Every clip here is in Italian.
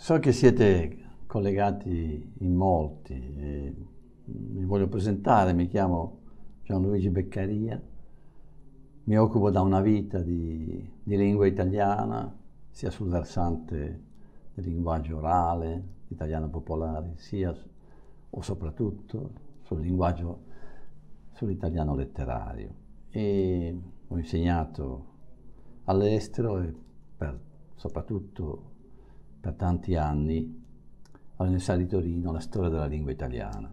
So che siete collegati in molti e mi voglio presentare, mi chiamo Gianluigi Beccaria, mi occupo da una vita di, di lingua italiana, sia sul versante del linguaggio orale, italiano popolare, sia o soprattutto sul linguaggio, sull'italiano letterario. E ho insegnato all'estero e per, soprattutto per tanti anni all'Università di Torino la storia della lingua italiana.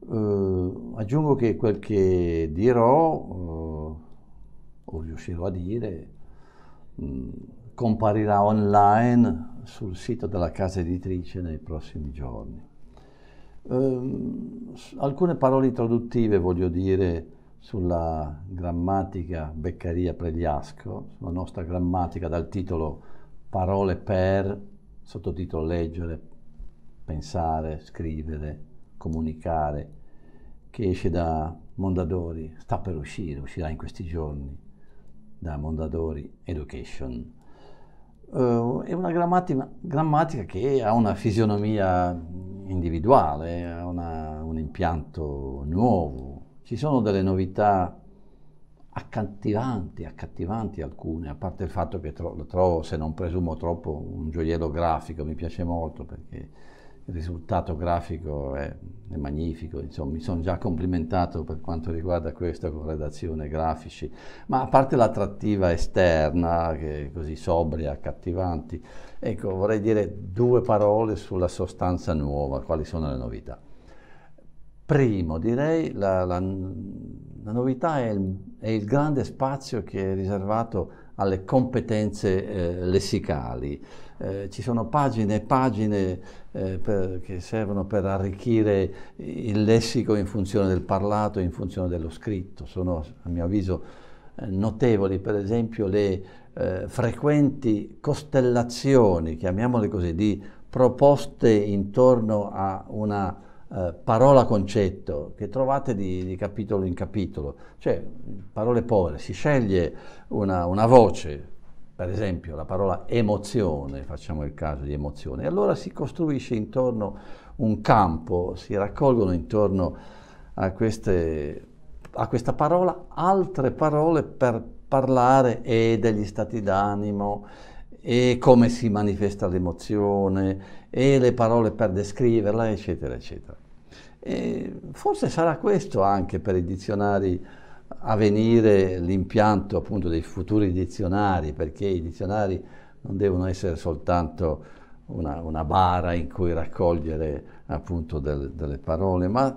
Uh, aggiungo che quel che dirò, uh, o riuscirò a dire, mh, mm, comparirà online sul sito della casa editrice nei prossimi giorni. Uh, alcune parole introduttive voglio dire sulla grammatica Beccaria Pregliasco, sulla nostra grammatica dal titolo parole per, sottotitolo leggere, pensare, scrivere, comunicare, che esce da Mondadori, sta per uscire, uscirà in questi giorni, da Mondadori Education. Uh, è una grammatica, grammatica, che ha una fisionomia individuale, ha un impianto nuovo, ci sono delle novità accattivanti, accattivanti alcune, a parte il fatto che tro- lo trovo, se non presumo troppo, un gioiello grafico, mi piace molto perché il risultato grafico è, è magnifico, insomma mi sono già complimentato per quanto riguarda questo con redazione grafici, ma a parte l'attrattiva esterna, che è così sobria, accattivanti, ecco vorrei dire due parole sulla sostanza nuova, quali sono le novità. Primo, direi la, la la novità è il, è il, grande spazio che è riservato alle competenze eh, lessicali. Eh, ci sono pagine e pagine eh, per, che servono per arricchire il lessico in funzione del parlato, in funzione dello scritto. Sono, a mio avviso, eh, notevoli, per esempio, le eh, frequenti costellazioni, chiamiamole così, di proposte intorno a una eh, parola concetto che trovate di, di, capitolo in capitolo, cioè parole povere, si sceglie una, una voce, per esempio la parola emozione, facciamo il caso di emozione, e allora si costruisce intorno un campo, si raccolgono intorno a, queste, a questa parola altre parole per parlare e degli stati d'animo e come si manifesta l'emozione e le parole per descriverla, eccetera, eccetera. E forse sarà questo anche per i dizionari a venire l'impianto appunto dei futuri dizionari, perché i dizionari non devono essere soltanto una, una bara in cui raccogliere appunto del, delle parole, ma eh,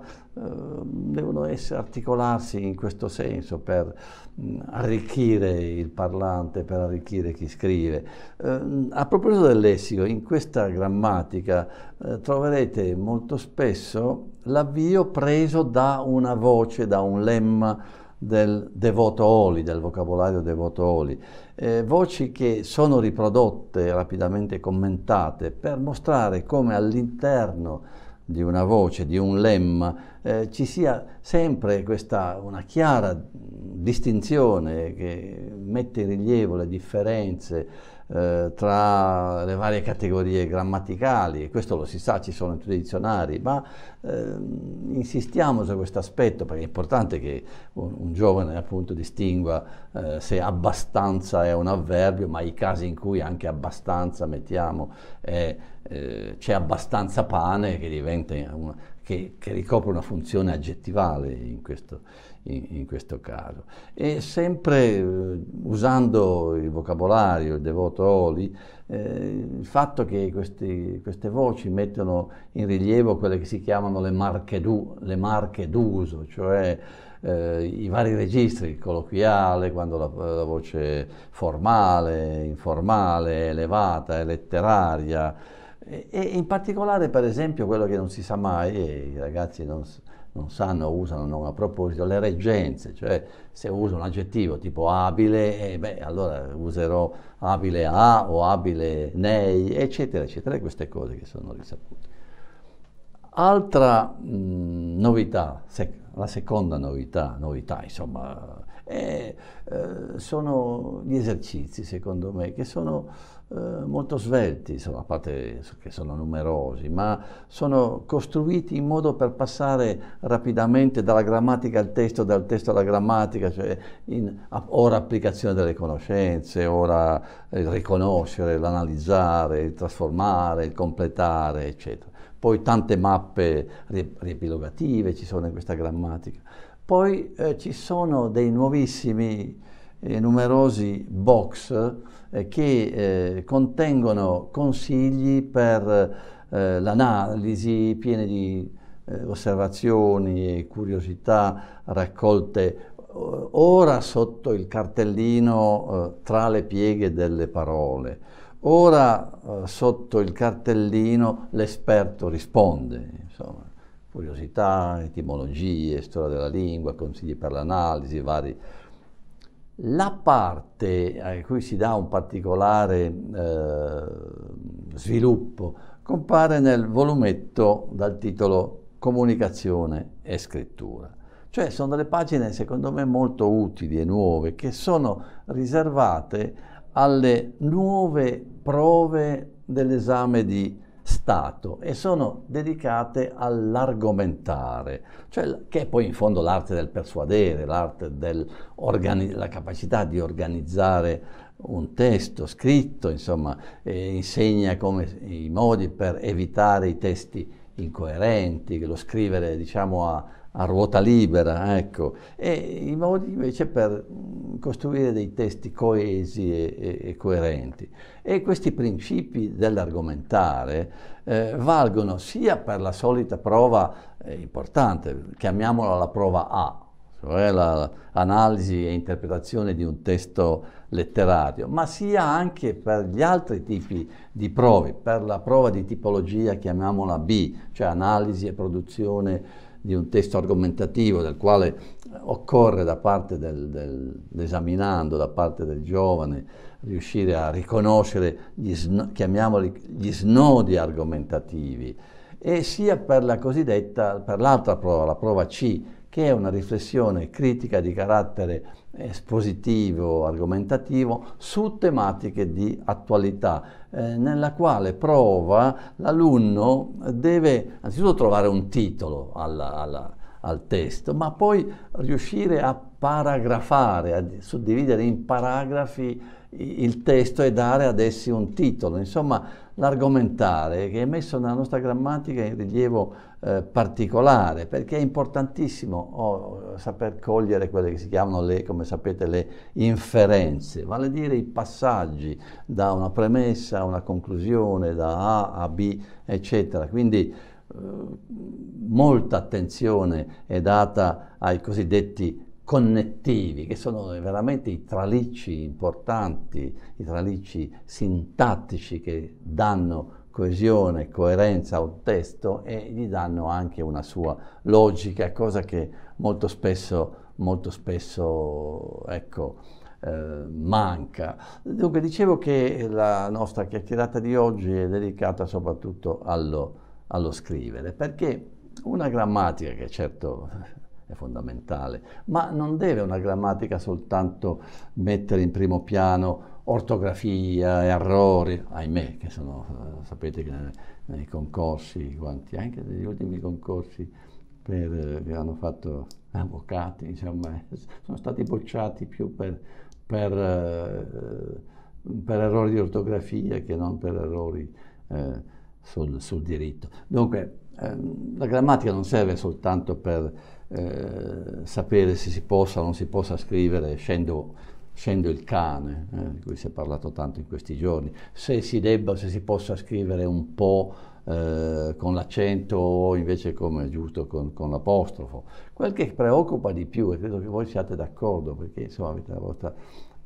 devono essere, articolarsi in questo senso per mh, arricchire il parlante, per arricchire chi scrive. Eh, a proposito del lessico, in questa grammatica eh, troverete molto spesso l'avvio preso da una voce, da un lemma del devoto Oli, del vocabolario devoto Oli, eh, voci che sono riprodotte, rapidamente commentate, per mostrare come all'interno di una voce, di un lemma, eh, ci sia sempre questa, una chiara distinzione che mette in rilievo le differenze eh, tra le varie categorie grammaticali, questo lo si sa, ci sono tutti i dizionari, ma eh, insistiamo su questo aspetto perché è importante che un, un giovane appunto distingua eh, se abbastanza è un avverbio, ma i casi in cui anche abbastanza, mettiamo, eh, c'è abbastanza pane che diventa una, che, che, ricopre una funzione aggettivale in questo, in, in questo caso. E sempre eh, usando il vocabolario, il devoto Oli, eh, il fatto che questi, queste voci mettono in rilievo quelle che si chiamano le marche, du, le marche d'uso, cioè eh, i vari registri, il colloquiale, quando la, la voce formale, informale, elevata, letteraria, e in particolare, per esempio, quello che non si sa mai, e i ragazzi non, non sanno usano non a proposito le reggenze, cioè se uso un aggettivo tipo abile, eh, beh, allora userò abile a o abile nei, eccetera, eccetera, queste cose che sono risapute. Altra mh, mm, novità, sec- la seconda novità, novità insomma, è, eh, sono gli esercizi secondo me, che sono eh, molto svelti, insomma, a parte che sono numerosi, ma sono costruiti in modo per passare rapidamente dalla grammatica al testo, dal testo alla grammatica, cioè in, ora applicazione delle conoscenze, ora eh, il riconoscere, l'analizzare, il trasformare, il completare, eccetera. Poi tante mappe riepilogative ci sono in questa grammatica. Poi eh, ci sono dei nuovissimi e numerosi box eh, che eh, contengono consigli per eh, l'analisi piene di eh, osservazioni e curiosità raccolte ora sotto il cartellino tra le pieghe delle parole, ora sotto il cartellino l'esperto risponde, insomma, curiosità, etimologie, storia della lingua, consigli per l'analisi, vari la parte a eh, cui si dà un particolare eh, sviluppo compare nel volumetto dal titolo Comunicazione e scrittura. Cioè sono delle pagine secondo me molto utili e nuove che sono riservate alle nuove prove dell'esame di Stato e sono dedicate all'argomentare, cioè che è poi in fondo l'arte del persuadere, l'arte della capacità di organizzare un testo scritto, insomma, eh, insegna come i modi per evitare i testi incoerenti, lo scrivere diciamo a a ruota libera, ecco, e i modi invece per mm, costruire dei testi coesi e, e, e coerenti. E questi principi dell'argomentare eh, valgono sia per la solita prova eh, importante, chiamiamola la prova A, cioè l'analisi e interpretazione di un testo letterario, ma sia anche per gli altri tipi di prove, per la prova di tipologia, chiamiamola B, cioè analisi e produzione di un testo argomentativo del quale occorre da parte dell'esaminando, del, da parte del giovane, riuscire a riconoscere gli, chiamiamoli, gli snodi argomentativi e sia per la cosiddetta, per l'altra prova, la prova C, che è una riflessione critica di carattere espositivo, argomentativo, su tematiche di attualità, eh, nella quale prova l'alunno deve anzitutto trovare un titolo alla, alla, al testo, ma poi riuscire a paragrafare, a suddividere in paragrafi il testo e dare ad essi un titolo. Insomma, l'argomentare che è messo nella nostra grammatica in rilievo eh, particolare, perché è importantissimo oh, saper cogliere quelle che si chiamano le, come sapete, le inferenze, vale a dire i passaggi da una premessa a una conclusione, da A a B, eccetera. Quindi eh, molta attenzione è data ai cosiddetti connettivi, che sono veramente i tralicci importanti, i tralicci sintattici che danno coesione, coerenza a un testo e gli danno anche una sua logica, cosa che molto spesso, molto spesso ecco, eh, manca. Dunque dicevo che la nostra chiacchierata di oggi è dedicata soprattutto allo, allo scrivere, perché una grammatica che certo è fondamentale, ma non deve una grammatica soltanto mettere in primo piano ortografia, e errori, ahimè, che sono, eh, sapete che nei, nei concorsi, quanti, anche negli ultimi concorsi per, eh, che hanno fatto avvocati, insomma, sono stati bocciati più per, per, eh, per errori di ortografia che non per errori eh, sul, sul, diritto. Dunque, ehm, la grammatica non serve soltanto per eh, sapere se si possa o non si possa scrivere scendo, scendo il cane, eh, di cui si è parlato tanto in questi giorni, se si debba o se si possa scrivere un po' eh, con l'accento o invece come è giusto con, con l'apostrofo. Quel che preoccupa di più, e credo che voi siate d'accordo, perché insomma avete la vostra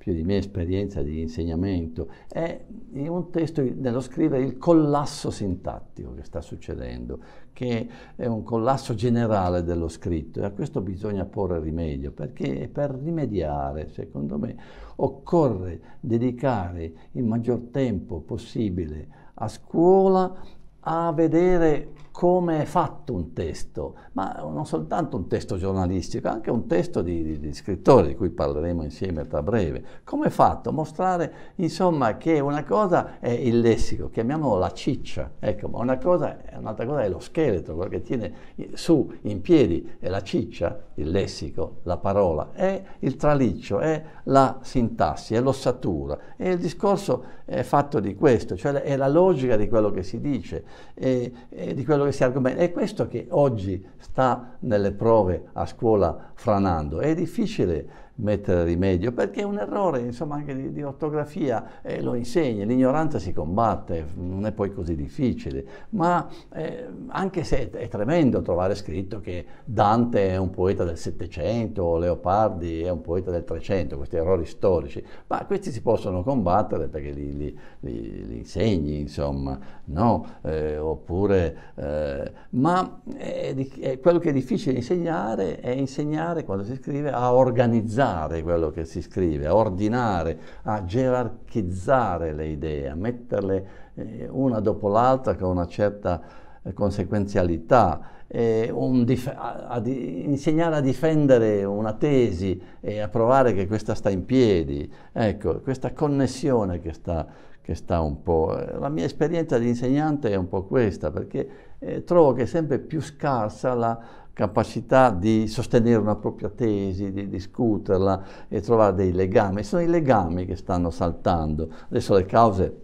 più di mia esperienza di insegnamento, è in un testo nello scrivere il collasso sintattico che sta succedendo, che è un collasso generale dello scritto e a questo bisogna porre rimedio, perché per rimediare, secondo me, occorre dedicare il maggior tempo possibile a scuola a vedere come è fatto un testo, ma non soltanto un testo giornalistico, anche un testo di, di, di scrittore, di cui parleremo insieme tra breve. Come è fatto? Mostrare, insomma, che una cosa è il lessico, chiamiamolo la ciccia, ecco, ma una cosa, un'altra cosa è lo scheletro, quello che tiene su, in piedi, è la ciccia, il lessico, la parola, è il traliccio, è la sintassi, è l'ossatura. E il discorso è fatto di questo, cioè è la logica di quello che si dice, è, è di quello che questi argomenti. È questo che oggi sta nelle prove a scuola franando. È difficile mettere rimedio perché è un errore insomma anche di, di ortografia eh, lo insegna l'ignoranza si combatte non è poi così difficile ma eh, anche se è tremendo trovare scritto che Dante è un poeta del Settecento o Leopardi è un poeta del Trecento questi errori storici ma questi si possono combattere perché li, li, li, li insegni insomma no eh, oppure eh, ma è, è quello che è difficile insegnare è insegnare insegnare quando si scrive a organizzare quello che si scrive, a ordinare, a gerarchizzare le idee, a metterle eh, una dopo l'altra con una certa eh, conseguenzialità, eh, un a, a insegnare a difendere una tesi e a provare che questa sta in piedi. Ecco, questa connessione che sta, che sta un po'... Eh, la mia esperienza di insegnante è un po' questa, perché eh, trovo che è sempre più scarsa la, capacità di sostenere una propria tesi, di discuterla e trovare dei legami. Sono i legami che stanno saltando. Adesso le cause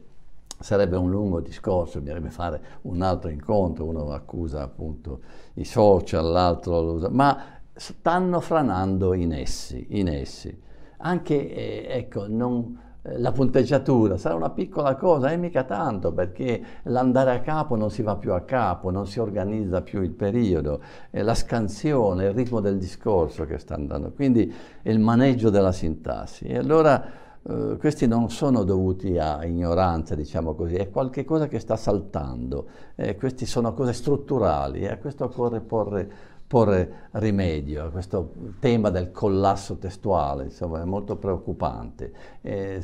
sarebbe un lungo discorso, bisognerebbe fare un altro incontro, uno accusa appunto i social, l'altro lo usa, ma stanno franando in essi, in essi. Anche, eh, ecco, non eh, la punteggiatura, sarà una piccola cosa è eh, mica tanto perché l'andare a capo non si va più a capo, non si organizza più il periodo, è la scansione, il ritmo del discorso che sta andando, quindi è il maneggio della sintassi. E allora eh, questi non sono dovuti a ignoranza, diciamo così, è qualche cosa che sta saltando, eh, queste sono cose strutturali e eh, a questo occorre porre porre rimedio a questo tema del collasso testuale, insomma è molto preoccupante. E,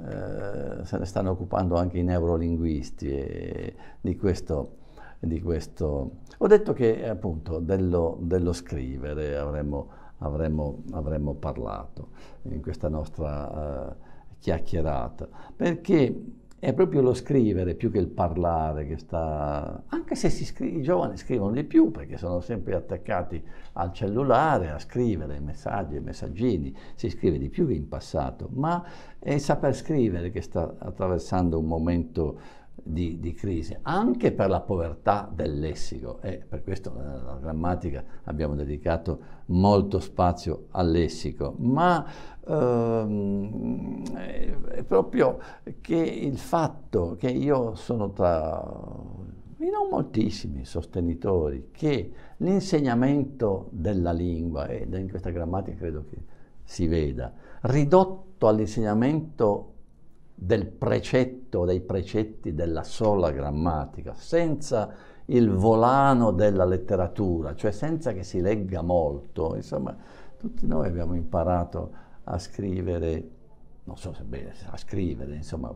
eh, se ne stanno occupando anche i neurolinguisti e, di questo di questo. Ho detto che appunto dello, dello scrivere avremmo, avremmo, avremmo, parlato in questa nostra uh, chiacchierata, perché è proprio lo scrivere più che il parlare che sta... anche se scrive, i giovani scrivono di più perché sono sempre attaccati al cellulare a scrivere messaggi e messaggini, si scrive di più che in passato, ma è saper scrivere che sta attraversando un momento di, di, crisi, anche per la povertà del lessico e per questo nella eh, grammatica abbiamo dedicato molto spazio al lessico, ma ehm, è proprio che il fatto che io sono tra i non moltissimi sostenitori che l'insegnamento della lingua, e in questa grammatica credo che si veda, ridotto all'insegnamento del precetto, dei precetti della sola grammatica, senza il volano della letteratura, cioè senza che si legga molto. Insomma, tutti noi abbiamo imparato a scrivere, non so se bene, a scrivere, insomma,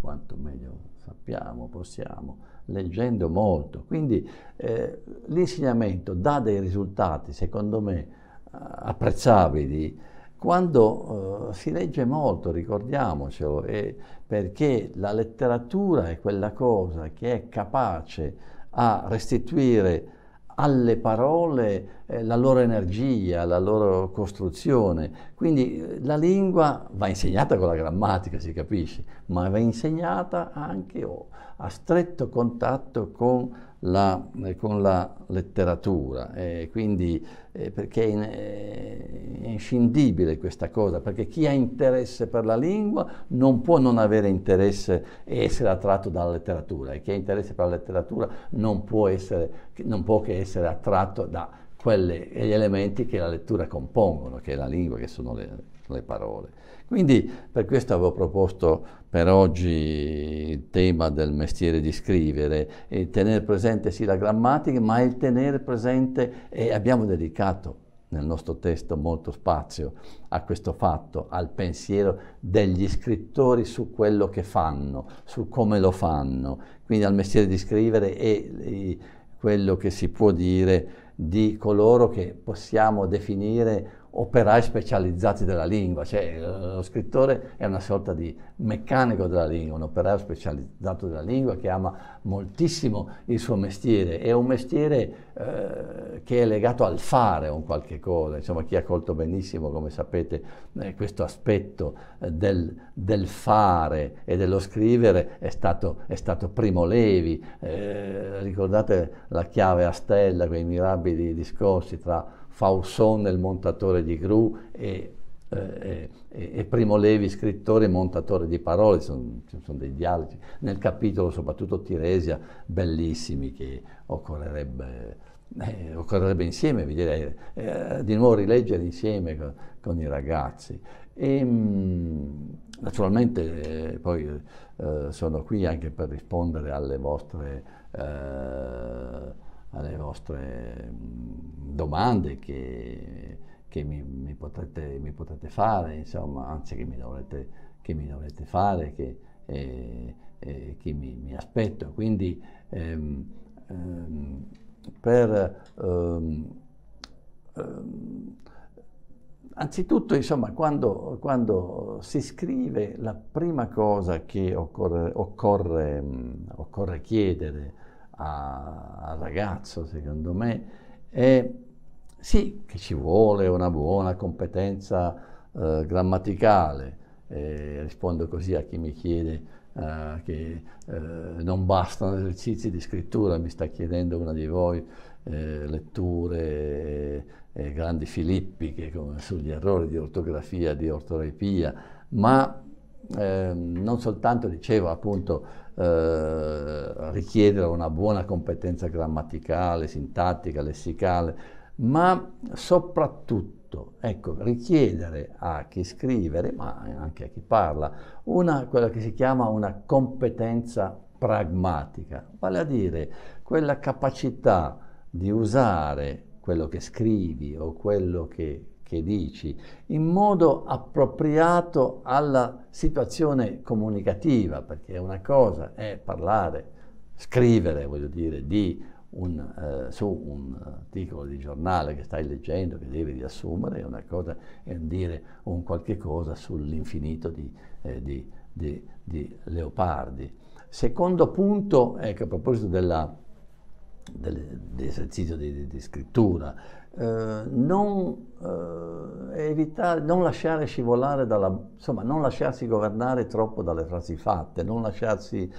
quanto meglio sappiamo, possiamo, leggendo molto. Quindi eh, l'insegnamento dà dei risultati, secondo me, apprezzabili quando eh, si legge molto, ricordiamocelo, perché la letteratura è quella cosa che è capace a restituire alle parole eh, la loro energia, la loro costruzione. Quindi eh, la lingua va insegnata con la grammatica, si capisce, ma va insegnata anche oh, a stretto contatto con la la, eh, con la letteratura, eh, quindi, eh, perché eh, è inscindibile questa cosa, perché chi ha interesse per la lingua non può non avere interesse e essere attratto dalla letteratura, e chi ha interesse per la letteratura non può, essere, non può che essere attratto da quegli elementi che la lettura compongono, che è la lingua, che sono le, le parole. Quindi per questo avevo proposto per oggi il tema del mestiere di scrivere, il tenere presente sì la grammatica, ma il tenere presente, e abbiamo dedicato nel nostro testo molto spazio a questo fatto, al pensiero degli scrittori su quello che fanno, su come lo fanno, quindi al mestiere di scrivere e, e quello che si può dire di coloro che possiamo definire operai specializzati della lingua, cioè eh, lo scrittore è una sorta di meccanico della lingua, un operaio specializzato della lingua che ama moltissimo il suo mestiere, è un mestiere eh, che è legato al fare un qualche cosa, insomma chi ha colto benissimo, come sapete, eh, questo aspetto eh, del, del, fare e dello scrivere è stato, è stato Primo Levi, eh, ricordate la chiave a stella, quei mirabili discorsi tra Fausson, il montatore di gru, eh, e, e, e Primo Levi, scrittore e montatore di parole, ci sono, sono dei dialoghi. Nel capitolo, soprattutto Tiresia, bellissimi che occorrerebbe... Eh, occorrerebbe insieme, vi direi, eh, di nuovo rileggere insieme con, con i ragazzi. E, ehm, naturalmente eh, poi eh, sono qui anche per rispondere alle vostre eh, alle vostre domande che, che mi, mi, potete, mi, potete, fare, insomma, anzi che mi dovrete, che mi dovrete fare, che, eh, eh, che mi, aspetto. Quindi ehm, ehm, per... Ehm, ehm, anzitutto, insomma, quando, quando, si scrive, la prima cosa che occorre, occorre, occorre chiedere al ragazzo, secondo me, è sì che ci vuole una buona competenza eh, grammaticale, eh, rispondo così a chi mi chiede Uh, che uh, non bastano esercizi di scrittura, mi sta chiedendo una di voi eh, letture eh, grandi filippiche come, sugli errori di ortografia, di ortorepia, ma Ehm, non soltanto, dicevo appunto, eh, richiedere una buona competenza grammaticale, sintattica, lessicale, ma soprattutto, ecco, richiedere a chi scrive, ma anche a chi parla, una, quella che si chiama una competenza pragmatica, vale a dire quella capacità di usare quello che scrivi o quello che che dici in modo appropriato alla situazione comunicativa, perché una cosa è parlare, scrivere, voglio dire, di un, eh, su un articolo di giornale che stai leggendo, che devi riassumere, è una cosa è dire un qualche cosa sull'infinito di, eh, di, di, di Leopardi. Secondo punto, ecco, a proposito della dell'esercizio di, di, scrittura, eh, non, eh, evitare, non lasciare scivolare dalla, insomma, non lasciarsi governare troppo dalle frasi fatte, non lasciarsi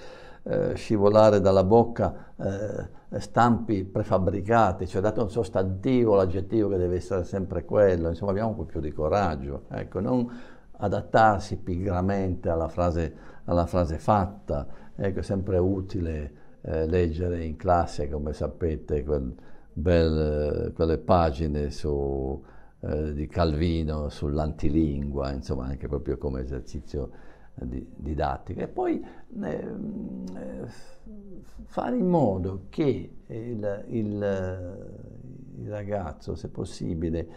eh, scivolare dalla bocca eh, stampi prefabbricati, cioè date un sostantivo, l'aggettivo che deve essere sempre quello, insomma abbiamo un po' più di coraggio, ecco, non adattarsi pigramente alla frase, alla frase fatta, ecco, è sempre utile eh, leggere in classe, come sapete, quel bel, eh, quelle pagine su, eh, di Calvino sull'antilingua, insomma anche proprio come esercizio eh, di, didattico. E poi eh, fare in modo che il, il, il ragazzo, se possibile,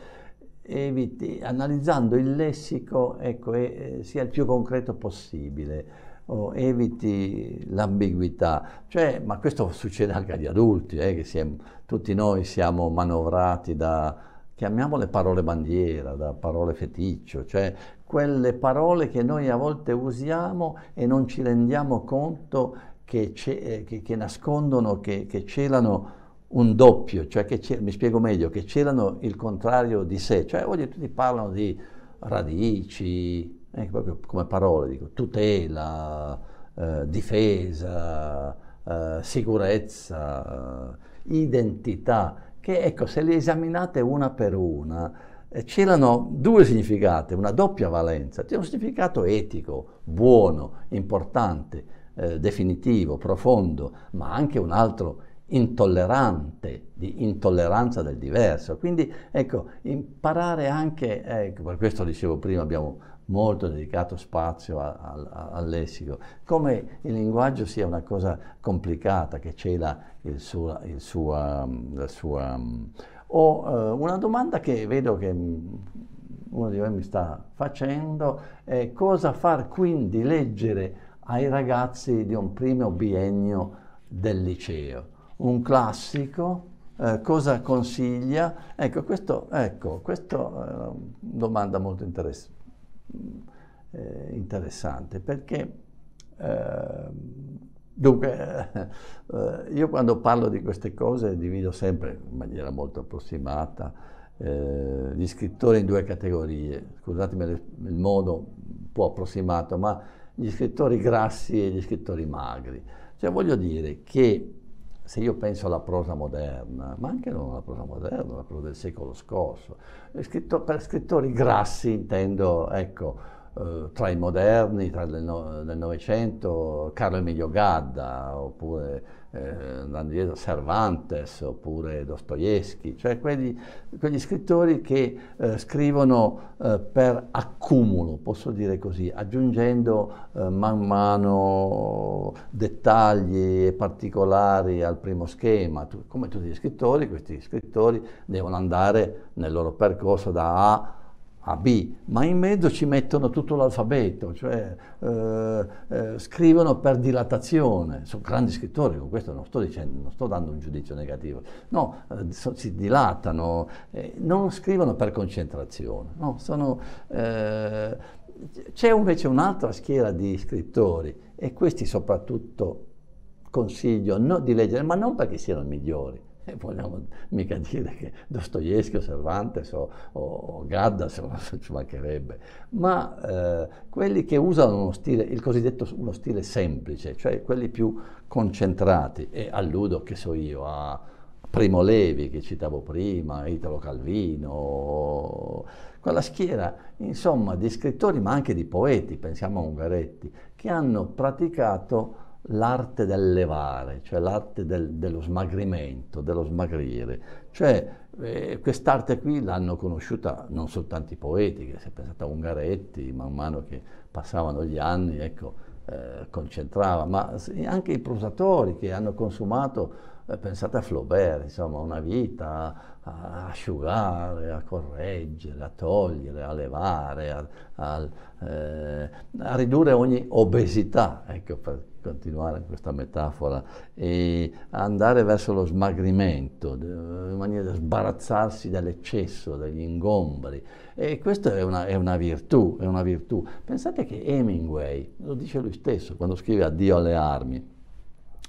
eviti, analizzando il lessico, ecco, e, e sia il più concreto possibile oh, eviti l'ambiguità. Cioè, ma questo succede anche agli adulti, eh, che siamo, tutti noi siamo manovrati da, chiamiamole parole bandiera, da parole feticcio, cioè quelle parole che noi a volte usiamo e non ci rendiamo conto che, eh, che, che nascondono, che, che celano un doppio, cioè che mi spiego meglio, che celano il contrario di sé, cioè oggi tutti parlano di radici, eh, proprio come parole, dico, tutela, eh, difesa, eh, sicurezza, identità, che ecco, se le esaminate una per una, eh, c'erano due significati, una doppia valenza, c'è un significato etico, buono, importante, eh, definitivo, profondo, ma anche un altro intollerante, di intolleranza del diverso. Quindi ecco, imparare anche, ecco, per questo dicevo prima, abbiamo molto dedicato spazio a, a, al lessico, come il linguaggio sia una cosa complicata che cela il suo, il sua, la sua... Ho eh, una domanda che vedo che mm, uno di voi mi sta facendo è cosa far quindi leggere ai ragazzi di un primo biennio del liceo. Un classico, eh, cosa consiglia? Ecco, questo, ecco, questa è eh, una domanda molto interessante eh, interessante perché ehm, Dunque, eh, io quando parlo di queste cose divido sempre in maniera molto approssimata eh, gli scrittori in due categorie, scusatemi il modo un po' approssimato, ma gli scrittori grassi e gli scrittori magri. Cioè voglio dire che se io penso alla prosa moderna, ma anche non alla prosa moderna, alla prosa del secolo scorso, eh, scritto, per scrittori grassi intendo, ecco, eh, tra i moderni, tra del, del Novecento, Carlo Emilio Gadda, oppure eh, andando dietro Cervantes oppure Dostoevsky, cioè quelli, quegli scrittori che eh, scrivono eh, per accumulo, posso dire così, aggiungendo eh, man mano dettagli e particolari al primo schema. Tu, come tutti gli scrittori, questi scrittori devono andare nel loro percorso da A A a B, ma in mezzo ci mettono tutto l'alfabeto, cioè eh, eh, scrivono per dilatazione, sono grandi scrittori, con questo non sto, dicendo, non sto dando un giudizio negativo, no, eh, so, si dilatano, eh, non scrivono per concentrazione, no, sono, eh, c'è invece un'altra schiera di scrittori e questi soprattutto consiglio no, di leggere, ma non perché siano migliori, e vogliamo mica dire che Dostoevsky o Cervantes o, o Gaddas ci mancherebbe, ma eh, quelli che usano uno stile, il cosiddetto uno stile semplice, cioè quelli più concentrati, e alludo che so io a Primo Levi che citavo prima, Italo Calvino, quella schiera insomma di scrittori ma anche di poeti, pensiamo a Ungaretti, che hanno praticato l'arte del levare, cioè l'arte del, dello smagrimento, dello smagrire. Cioè eh, quest'arte qui l'hanno conosciuta non soltanto i poeti, che si è pensato a Ungaretti, man mano che passavano gli anni, ecco, eh, concentrava, ma anche i prosatori che hanno consumato eh, pensate a Flaubert, insomma, una vita a asciugare, a correggere, a togliere, a levare, a, a, eh, a ridurre ogni obesità, ecco, per, continuare questa metafora, e andare verso lo smagrimento, in maniera da sbarazzarsi dall'eccesso, dagli ingombri. E questa è una, è una, virtù, è una virtù. Pensate che Hemingway, lo dice lui stesso, quando scrive Addio alle armi,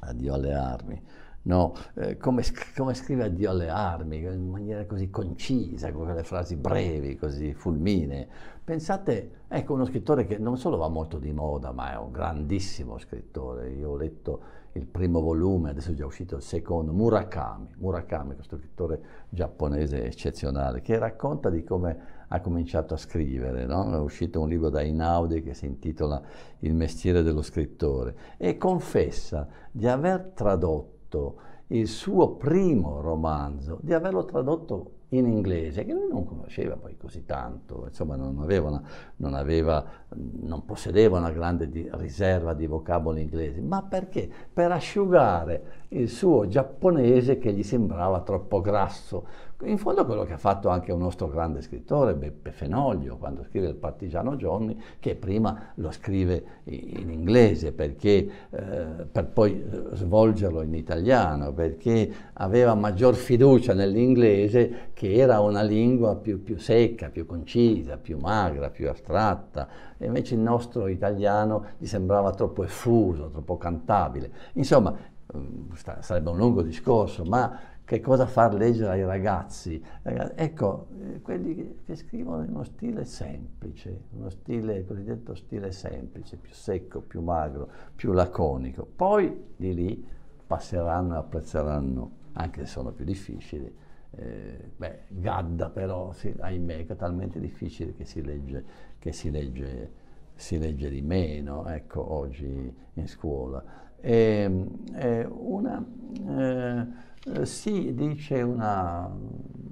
addio alle armi, no? eh, come, come, scrive addio alle armi, in maniera così concisa, con quelle frasi brevi, così fulmine. Pensate, ecco, uno scrittore che non solo va molto di moda, ma è un grandissimo scrittore. Io ho letto il primo volume, adesso è già uscito il secondo, Murakami, Murakami, questo scrittore giapponese eccezionale, che racconta di come ha cominciato a scrivere. No? È uscito un libro da Inaudi che si intitola Il mestiere dello scrittore e confessa di aver tradotto tradotto il suo primo romanzo, di averlo tradotto in inglese, che lui non conosceva poi così tanto, insomma non, aveva una, non, aveva, non possedeva una grande di, riserva di vocaboli inglesi, ma perché? Per asciugare il suo giapponese che gli sembrava troppo grasso, in fondo quello che ha fatto anche un nostro grande scrittore, Beppe Fenoglio, quando scrive Il Partigiano Giorni, che prima lo scrive in inglese perché, eh, per poi eh, svolgerlo in italiano, perché aveva maggior fiducia nell'inglese che era una lingua più, più secca, più concisa, più magra, più astratta. E invece il nostro italiano gli sembrava troppo effuso, troppo cantabile. Insomma, mm, sarebbe un lungo discorso, ma che cosa far leggere ai ragazzi. Ecco, eh, quelli che scrivono in uno stile semplice, uno stile, cosiddetto stile semplice, più secco, più magro, più laconico. Poi di lì passeranno e apprezzeranno, anche se sono più difficili. Eh, beh, Gadda però, sì, ahimè, è talmente difficile che si legge, che si legge si legge di meno, ecco, oggi in scuola. E, ehm, e una, eh, sì, dice una,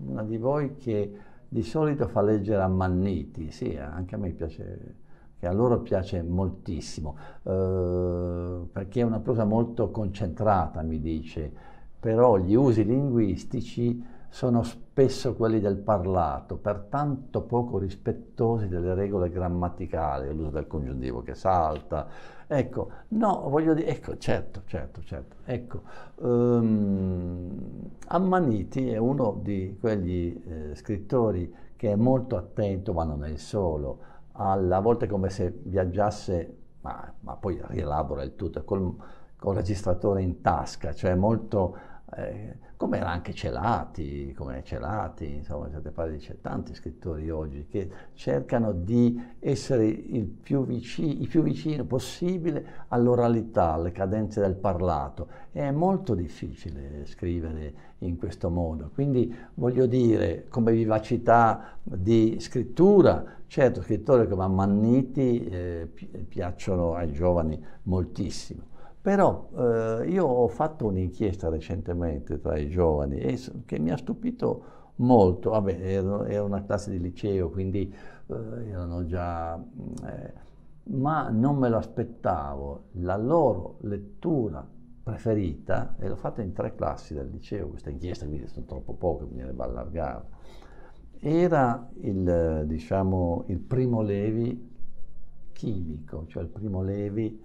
una, di voi che di solito fa leggere a Manniti, sì, anche a me piace, che a loro piace moltissimo, eh, perché è una prosa molto concentrata, mi dice, però gli usi linguistici sono spesso quelli del parlato, pertanto poco rispettosi delle regole grammaticali, l'uso del congiuntivo che salta. Ecco, no, voglio dire, ecco, certo, certo, certo, ecco, um, Ammaniti è uno di quegli eh, scrittori che è molto attento, ma non è il solo, alla volte come se viaggiasse, ma, ma poi rielabora il tutto, col, col registratore in tasca, cioè molto eh, come era anche Celati, come Celati, insomma, siete certe di tanti scrittori oggi che cercano di essere il più, vicino, il più vicino possibile all'oralità, alle cadenze del parlato. E è molto difficile scrivere in questo modo. Quindi voglio dire, come vivacità di scrittura, certo scrittori come Ammanniti eh, piacciono ai giovani moltissimo però eh, io ho fatto un'inchiesta recentemente tra i giovani e, che mi ha stupito molto. Vabbè, era una classe di liceo, quindi eh, erano già... Mm, eh, ma non me lo aspettavo. La loro lettura preferita, e l'ho fatta in tre classi del liceo, questa inchiesta, quindi sono troppo poche, bisognerebbe allargarla, era il, diciamo, il primo levi chimico, cioè il primo levi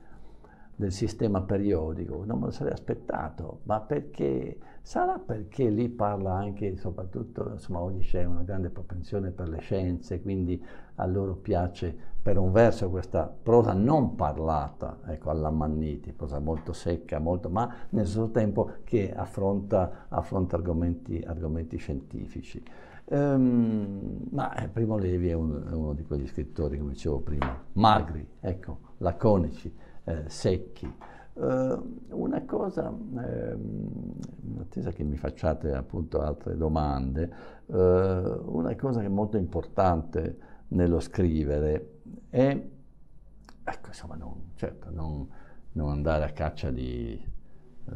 del sistema periodico, non me lo sarei aspettato, ma perché sarà perché lì parla anche, soprattutto, insomma, oggi c'è una grande propensione per le scienze, quindi a loro piace per un verso questa prosa non parlata, ecco, alla Manniti, prosa molto secca, molto, ma nel suo tempo che affronta, affronta argomenti, argomenti scientifici. Um, ma eh, Primo Levi è, un, è, uno di quegli scrittori, come dicevo prima, magri, ecco, laconici eh, secchi. Uh, una cosa, eh, in attesa che mi facciate appunto altre domande, uh, una cosa che è molto importante nello scrivere è, ecco, insomma, non, certo, non, non andare a caccia di, eh,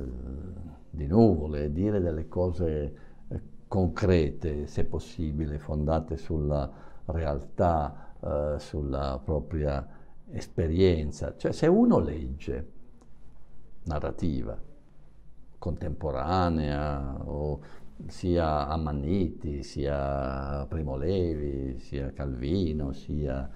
di nuvole, dire delle cose eh, concrete, se possibile, fondate sulla realtà, eh, sulla propria esperienza. Cioè se uno legge narrativa contemporanea o sia Amaniti, sia Primo Levi, sia Calvino, sia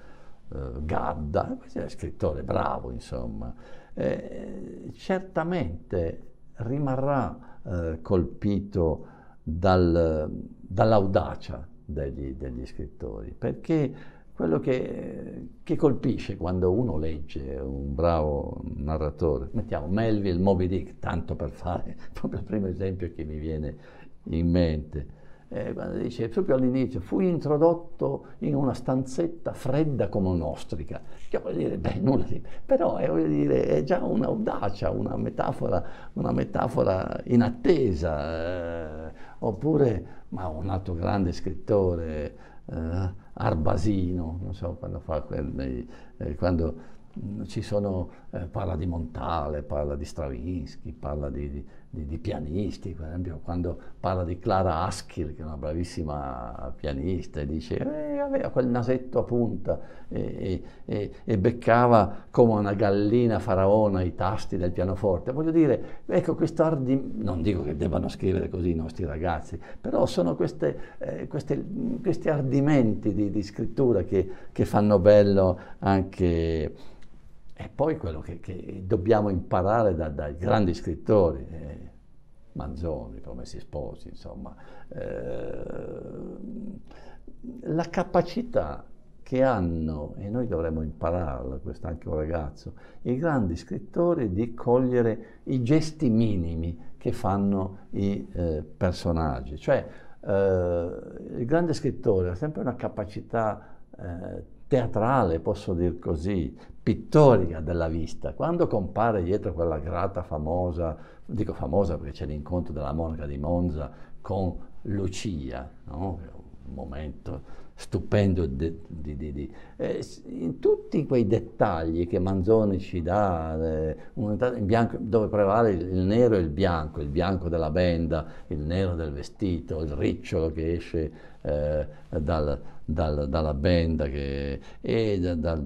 uh, Gadda, questo è scrittore bravo insomma, eh, certamente rimarrà eh, colpito dal, dall'audacia degli, degli scrittori, perché quello che, che, colpisce quando uno legge un bravo narratore, mettiamo Melville, Moby Dick, tanto per fare proprio il primo esempio che mi viene in mente, eh, quando dice proprio all'inizio fu introdotto in una stanzetta fredda come un'ostrica, che vuol dire, beh, nulla di... però è, dire, è già un'audacia, una metafora, una metafora inattesa, eh, oppure, ma un altro grande scrittore... Eh, Arbasino, non so, quando, fa quel, eh, quando mm, ci sono, eh, parla di Montale, parla di Stravinsky, parla di, di di, di pianisti, per esempio quando parla di Clara Aschil, che è una bravissima pianista, e dice eh, aveva quel nasetto a punta e, e, e, beccava come una gallina faraona i tasti del pianoforte. Voglio dire, ecco questo ardi, non dico che debbano scrivere così i nostri ragazzi, però sono queste, eh, queste, questi ardimenti di, di scrittura che, che fanno bello anche è poi quello che, che dobbiamo imparare da, dai grandi scrittori, eh, Manzoni, Promessi Sposi, insomma, eh, la capacità che hanno, e noi dovremmo impararla, questo anche un ragazzo, i grandi scrittori di cogliere i gesti minimi che fanno i eh, personaggi. Cioè, eh, il grande scrittore ha sempre una capacità eh, teatrale, posso dire così, pittorica della vista, quando compare dietro quella grata famosa, dico famosa perché c'è l'incontro della monaca di Monza con Lucia, no? un momento stupendo di, di, di, eh, in tutti quei dettagli che Manzoni ci dà, eh, bianco, dove prevale il, il nero e il bianco, il bianco della benda, il nero del vestito, il ricciolo che esce eh, dal, dal, dalla benda che, e, da, da,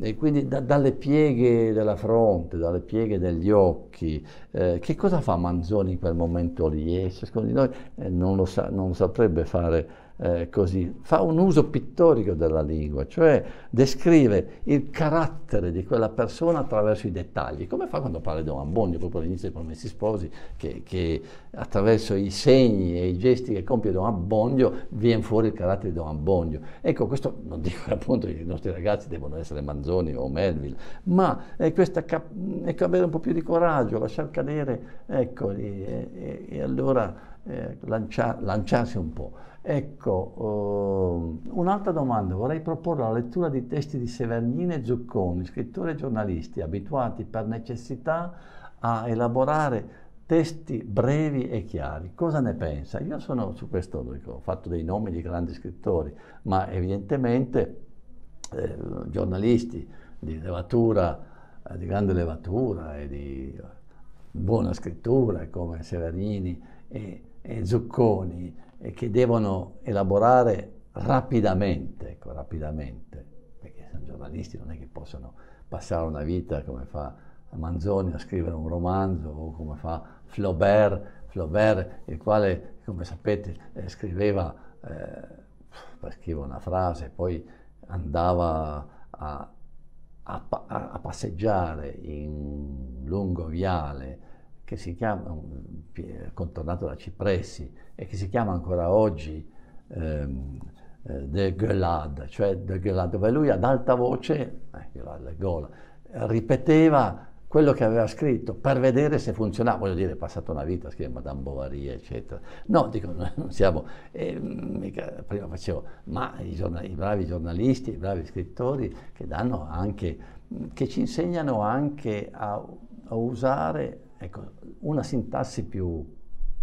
e, quindi da, dalle pieghe della fronte, dalle pieghe degli occhi. Eh, che cosa fa Manzoni in quel momento lì? E secondo noi eh, non lo, sa, non lo saprebbe fare eh, così, fa un uso pittorico della lingua, cioè descrive il carattere di quella persona attraverso i dettagli, come fa quando parla di Don Ambondio, proprio all'inizio dei Promessi Sposi, che, che, attraverso i segni e i gesti che compie Don Abbondio viene fuori il carattere di Don Abbondio. Ecco, questo non dico appunto che i nostri ragazzi devono essere Manzoni o Melville, ma è questa, ecco, avere un po' più di coraggio, lasciar cadere, ecco, e, e, e allora eh, lancia, lanciarsi un po'. Ecco, uh, un'altra domanda, vorrei proporre la lettura di testi di Severgnini e Zucconi, scrittori e giornalisti abituati per necessità a elaborare testi brevi e chiari. Cosa ne pensa? Io sono su questo, ho fatto dei nomi di grandi scrittori, ma evidentemente eh, giornalisti di levatura, eh, di grande levatura e di buona scrittura come Severini e, e Zucconi e che devono elaborare rapidamente, ecco, rapidamente, perché sono giornalisti, non è che possono passare una vita come fa Manzoni a scrivere un romanzo o come fa Flaubert, Flaubert il quale, come sapete, eh, scriveva, eh, scriveva una frase, poi andava a, a, a passeggiare in un lungo viale che si chiama, contornato da cipressi, e che si chiama ancora oggi ehm, De eh, Gueulade, cioè De Gueulade, dove lui ad alta voce, eh, gola, ripeteva quello che aveva scritto per vedere se funzionava, voglio dire, è passata una vita a scrivere Madame Bovary, eccetera. No, dico, non siamo, eh, mica, prima facevo, ma i, giornali, i, bravi giornalisti, i bravi scrittori che danno anche, che ci insegnano anche a, a usare Ecco, una sintassi più,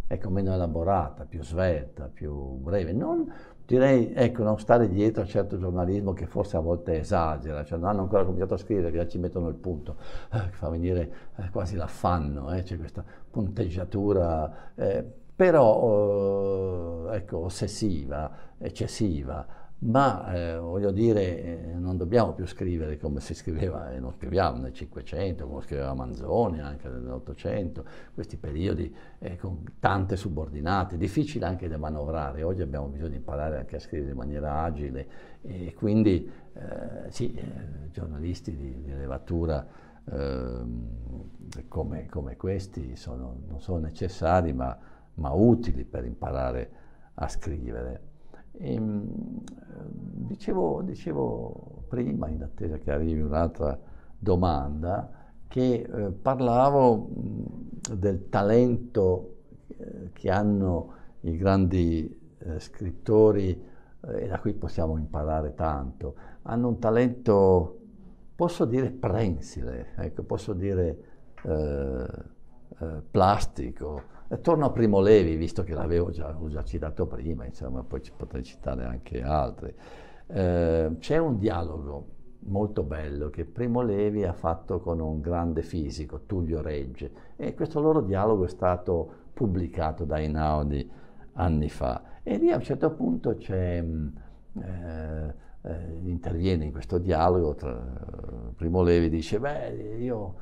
ecco, meno elaborata, più svelta, più breve, non, direi, ecco, non stare dietro a certo giornalismo che forse a volte esagera, cioè non hanno ancora cominciato a scrivere, già ci mettono il punto, eh, fa venire eh, quasi l'affanno, eh, c'è questa punteggiatura, eh, però, oh, ecco, ossessiva, eccessiva, ma eh, voglio dire, eh, non dobbiamo più scrivere come si scriveva, e eh, non scriviamo nel Cinquecento, come scriveva Manzoni anche nell'Ottocento, questi periodi eh, con tante subordinate, difficili anche da manovrare, oggi abbiamo bisogno di imparare anche a scrivere in maniera agile e quindi eh, sì, eh, giornalisti di, di levatura ehm, come, come, questi sono, non sono necessari ma, ma utili per imparare a scrivere. E, ehm, dicevo, dicevo, prima, in attesa che arrivi un'altra domanda, che eh, parlavo mh, del talento eh, che hanno i grandi eh, scrittori eh, e da cui possiamo imparare tanto. Hanno un talento, posso dire prensile, ecco, posso dire eh, eh, plastico, eh, torno a Primo Levi, visto che l'avevo già, già citato prima, insomma, poi potrei citare anche altri. Eh, c'è un dialogo molto bello che Primo Levi ha fatto con un grande fisico, Tullio Regge, e questo loro dialogo è stato pubblicato da Einaudi anni fa. E lì a un certo punto c'è... Mm, eh, eh, interviene in questo dialogo tra eh, Primo Levi dice beh io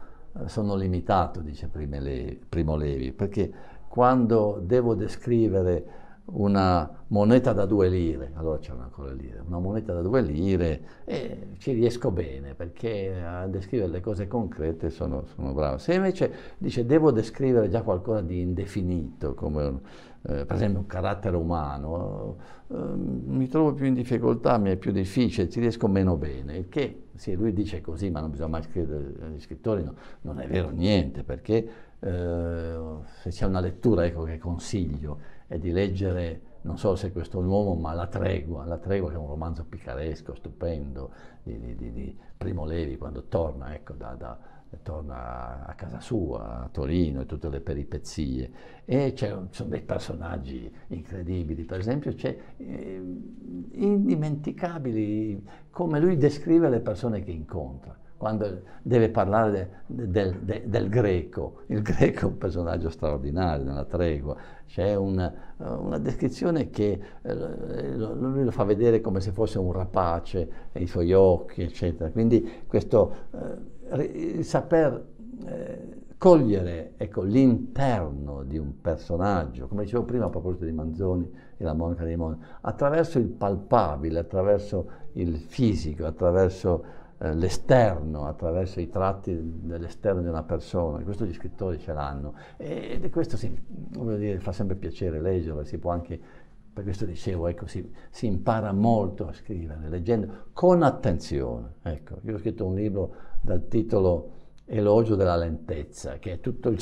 eh, sono limitato dice Primo Levi perché quando devo descrivere una moneta da due lire, allora c'erano ancora lire, una moneta da due lire e ci riesco bene perché a descrivere le cose concrete sono, sono bravo. Se invece dice devo descrivere già qualcosa di indefinito, come un, eh, per esempio un carattere umano, eh, mi trovo più in difficoltà, mi è più difficile, ci riesco meno bene, il che sì, lui dice così, ma non bisogna mai scrivere agli scrittori, no, non è vero niente perché eh, se c'è una lettura ecco, che consiglio, è di leggere, non so se questo è un uomo, ma La Tregua. La Tregua che è un romanzo picaresco, stupendo, di, di, di, di Primo Levi, quando torna, ecco, da, da, torna a casa sua, a Torino, e tutte le peripezie. E ci sono dei personaggi incredibili, per esempio c'è eh, indimenticabili come lui descrive le persone che incontra quando deve parlare de, de, de, del greco. Il greco è un personaggio straordinario nella tregua, c'è una, eh, una descrizione che eh, lui lo fa vedere come se fosse un rapace, i suoi occhi, eccetera. Quindi questo eh, saper eh, cogliere ecco, l'interno di un personaggio, come dicevo prima a proposito di Manzoni e la monaca dei Moni, attraverso il palpabile, attraverso il fisico, attraverso eh, l'esterno, attraverso i tratti dell'esterno di una persona, questo gli scrittori ce l'hanno e, e questo si, dire, fa sempre piacere leggerlo, si può anche, per questo dicevo, ecco, si, si, impara molto a scrivere, leggendo con attenzione. Ecco, io ho scritto un libro dal titolo Elogio della lentezza, che è tutto il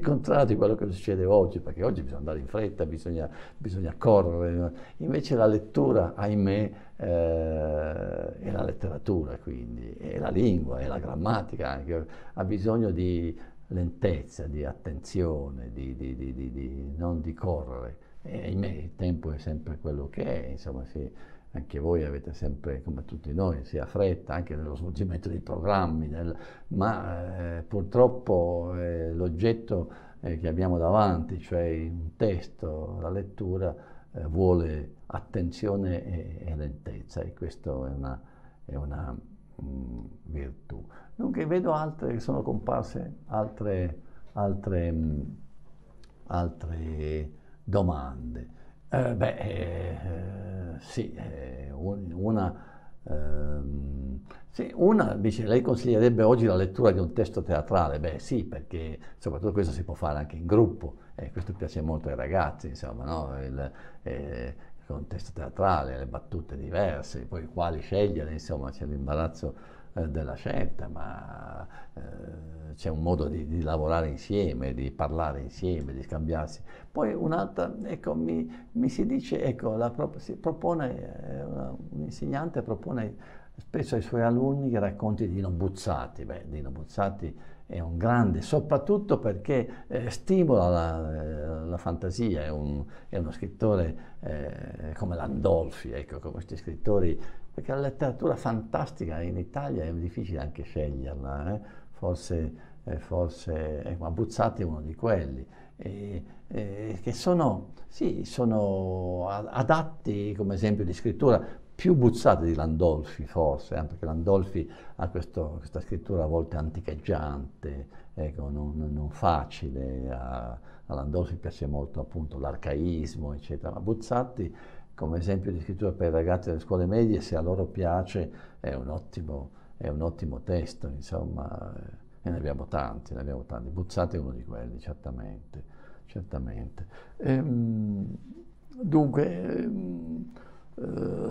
contrario di quello che succede oggi, perché oggi bisogna andare in fretta, bisogna, bisogna correre. Invece la lettura, ahimè, eh, e la letteratura quindi, e la lingua, e la grammatica anche, ha bisogno di lentezza, di attenzione, di, di, di, di non di correre. E ahimè, il tempo è sempre quello che è, insomma, sì, anche voi avete sempre, come tutti noi, sia fretta anche nello svolgimento dei programmi, nel, ma eh, purtroppo eh, l'oggetto eh, che abbiamo davanti, cioè un testo, la lettura, eh, vuole attenzione e, e, lentezza e questa è una, è una mh, mm, virtù. Dunque vedo altre, sono comparse altre, altre, mh, mm, altre domande. Eh, beh, eh, eh sì, eh, un, una... Um, sì, una dice, lei consiglierebbe oggi la lettura di un testo teatrale? Beh sì, perché soprattutto questo si può fare anche in gruppo, eh, questo piace molto ai ragazzi, insomma, no? il, eh, il, contesto teatrale, le battute diverse, poi quali scegliere, insomma, c'è l'imbarazzo eh, della scelta, ma eh, c'è un modo di, di, lavorare insieme, di parlare insieme, di scambiarsi. Poi un'altra, ecco, mi, mi si dice, ecco, la, si propone, eh, una, un insegnante propone spesso ai suoi alunni i racconti di Dino Buzzati. Beh, Dino Buzzati è un grande, soprattutto perché eh, stimola la, eh, la, fantasia, è, un, è uno scrittore eh, come Landolfi, ecco, come questi scrittori, perché la letteratura fantastica in Italia è difficile anche sceglierla, eh? forse, eh, forse ecco, ma Buzzati è uno di quelli. E, e, eh, che sono, sì, sono adatti come esempio di scrittura, più buzzate di Landolfi forse, eh, perché Landolfi ha questo, questa scrittura a volte anticheggiante, ecco, non, non, facile, a, a Landolfi piace molto appunto l'arcaismo, eccetera, ma Buzzati come esempio di scrittura per i ragazzi delle scuole medie, se a loro piace, è un ottimo, è un ottimo testo, insomma, eh, e ne abbiamo tanti, ne abbiamo tanti. Buzzate è uno di quelli, certamente, certamente. Ehm, dunque, ehm, eh,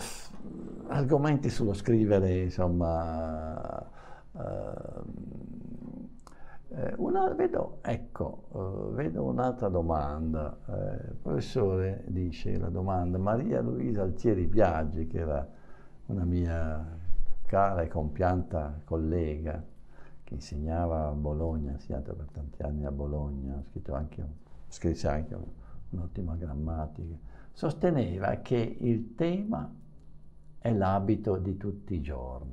argomenti sullo scrivere, insomma, eh, eh una, vedo, ecco, eh, vedo un'altra domanda. Eh, il professore dice la domanda Maria Luisa Altieri Biaggi, che era una mia cara e compianta collega che insegnava a Bologna, ha insegnato per tanti anni a Bologna, ha scritto anche, scrisse anche un'ottima grammatica sosteneva che il tema è l'abito di tutti i giorni.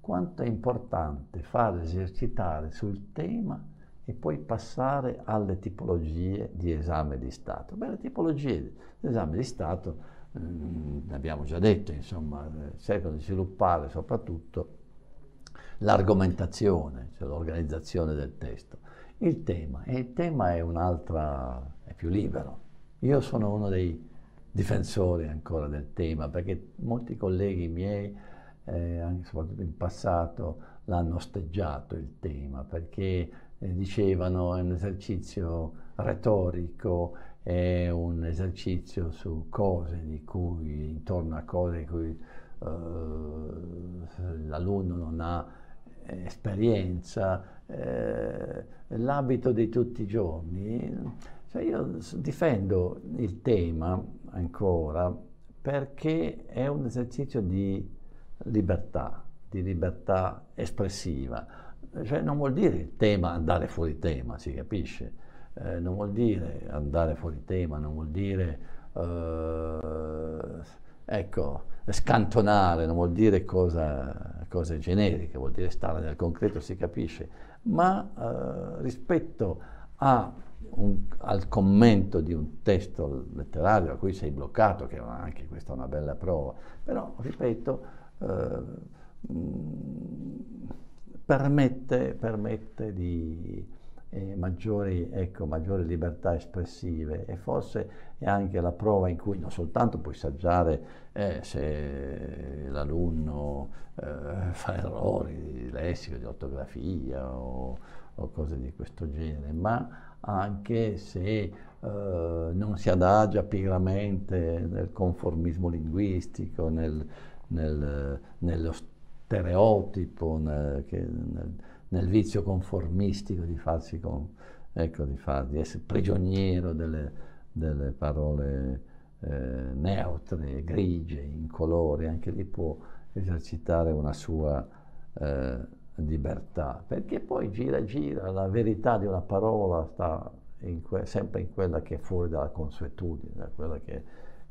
Quanto è importante far esercitare sul tema e poi passare alle tipologie di esame di Stato. Beh, le tipologie di esame di Stato, mh, mm, abbiamo già detto, insomma, cercano eh, di sviluppare soprattutto l'argomentazione, cioè l'organizzazione del testo. Il tema, e il tema è un'altra, è più libero. Io sono uno dei difensori ancora del tema perché molti colleghi miei, eh, soprattutto in passato, l'hanno osteggiato il tema perché eh, dicevano è un esercizio retorico, è un esercizio su cose cui, intorno a cose di cui eh, l'alunno non ha esperienza, eh, l'abito di tutti i giorni cioè io difendo il tema ancora perché è un esercizio di libertà, di libertà espressiva. Cioè non vuol dire il tema andare fuori tema, si capisce? Eh, non vuol dire andare fuori tema, non vuol dire eh, ecco, scantonare, non vuol dire cosa, cose generiche, vuol dire stare nel concreto, si capisce, ma eh, rispetto a un, al commento di un testo letterario a cui sei bloccato, che anche questa è una bella prova, però, ripeto, eh, mm, permette, permette di, eh, maggiori, ecco, maggiori, libertà espressive e forse è anche la prova in cui non soltanto puoi saggiare eh, se l'alunno eh, fa errori di lessico, di ortografia o, o cose di questo genere, ma anche se Uh, non si adagia pigramente nel conformismo linguistico, nel, nel, nello stereotipo, nel, che, nel, vizio conformistico di farsi, con, ecco, di, far, di essere prigioniero delle, delle parole eh, neutre, grigie, incolori, anche lì può esercitare una sua... Eh, libertà, perché poi gira gira, la verità di una parola sta in que- sempre in quella che è fuori dalla consuetudine, quella che,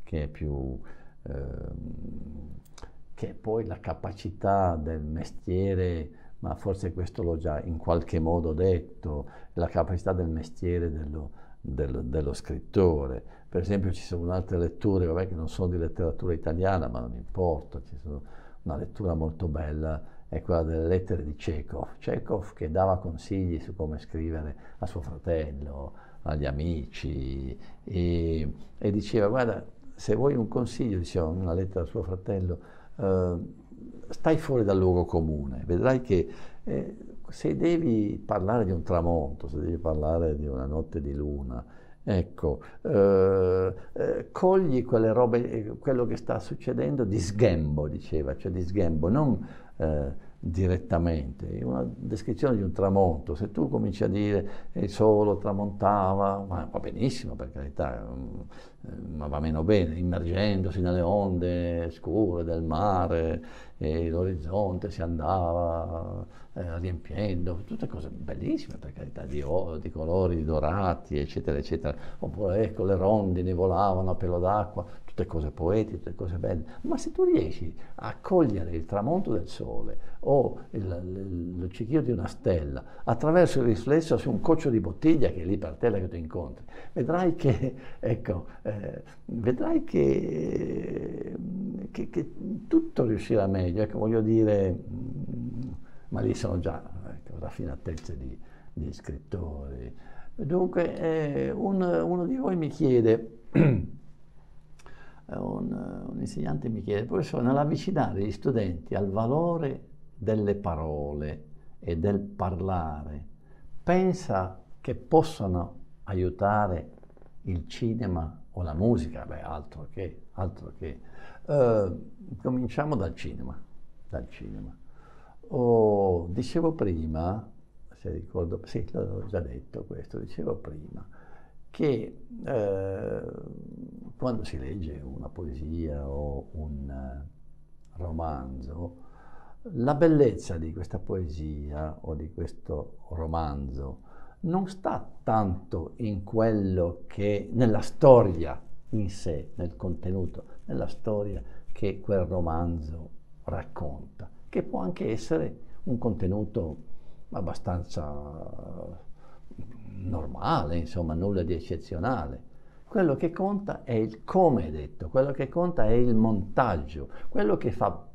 che è più... Ehm, che è poi la capacità del mestiere, ma forse questo l'ho già in qualche modo detto, la capacità del mestiere dello, dello, dello scrittore. Per esempio ci sono altre letture, vabbè che non sono di letteratura italiana, ma non importa, ci sono una lettura molto bella è quella delle lettere di Chekhov. Chekhov che dava consigli su come scrivere a suo fratello, agli amici e, e diceva guarda se vuoi un consiglio, diceva una lettera a suo fratello, eh, stai fuori dal luogo comune, vedrai che eh, se devi parlare di un tramonto, se devi parlare di una notte di luna, Ecco, eh, eh, cogli quelle robe, eh, quello che sta succedendo di sghembo, diceva, cioè di sghembo, non eh, direttamente, una descrizione di un tramonto, se tu cominci a dire eh, il sole tramontava, va benissimo per carità, mm, eh, ma va meno bene, immergendosi nelle onde scure del mare, e l'orizzonte si andava eh, riempiendo, tutte cose bellissime per carità, di, di, colori dorati, eccetera, eccetera. Oppure ecco le rondini volavano a pelo d'acqua, tutte cose poetiche, tutte cose belle. Ma se tu riesci a cogliere il tramonto del sole o il, luccichio di una stella attraverso il riflesso su un coccio di bottiglia che è lì per terra che tu incontri, vedrai che, ecco, eh, eh, vedrai che, che, che, tutto riuscirà meglio. Ecco, voglio dire, mm, ma lì sono già ecco, raffinatezze di, di scrittori. Dunque, eh, un, uno di voi mi chiede, eh, un, un insegnante mi chiede, professore, nell'avvicinare gli studenti al valore delle parole e del parlare, pensa che possano aiutare il cinema o la musica, beh, altro che, altro che. Uh, cominciamo dal cinema, dal cinema. Oh, dicevo prima, se ricordo, sì, l'ho già detto questo, dicevo prima, che eh, quando si legge una poesia o un eh, romanzo, la bellezza di questa poesia o di questo romanzo non sta tanto in quello che nella storia in sé, nel contenuto, nella storia che quel romanzo racconta, che può anche essere un contenuto abbastanza mm, normale, insomma, nulla di eccezionale. Quello che conta è il come è detto, quello che conta è il montaggio, quello che fa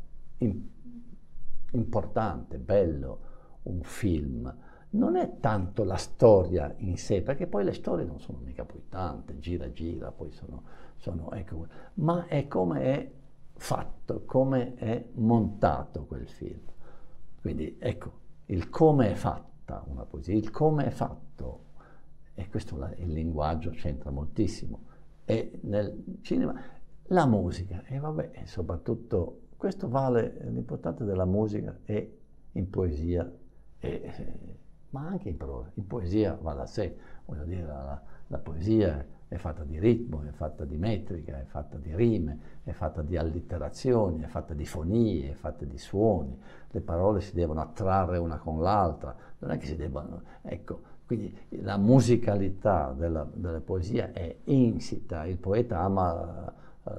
importante, bello un film non è tanto la storia in sé, perché poi le storie non sono mica poi tante, gira gira, poi sono, sono ecco, ma è come è fatto, come è montato quel film. Quindi ecco, il come è fatta una poesia, il come è fatto, e questo la, il linguaggio c'entra moltissimo, e nel cinema la musica, e vabbè, soprattutto questo vale l'importante della musica e in poesia e, eh, ma anche in prosa. In poesia va da sé, voglio dire, la, la poesia è fatta di ritmo, è fatta di metrica, è fatta di rime, è fatta di allitterazioni, è fatta di fonie, è fatta di suoni. Le parole si devono attrarre una con l'altra, non è che si debbano... Ecco, quindi la musicalità della, della poesia è insita, il poeta ama uh,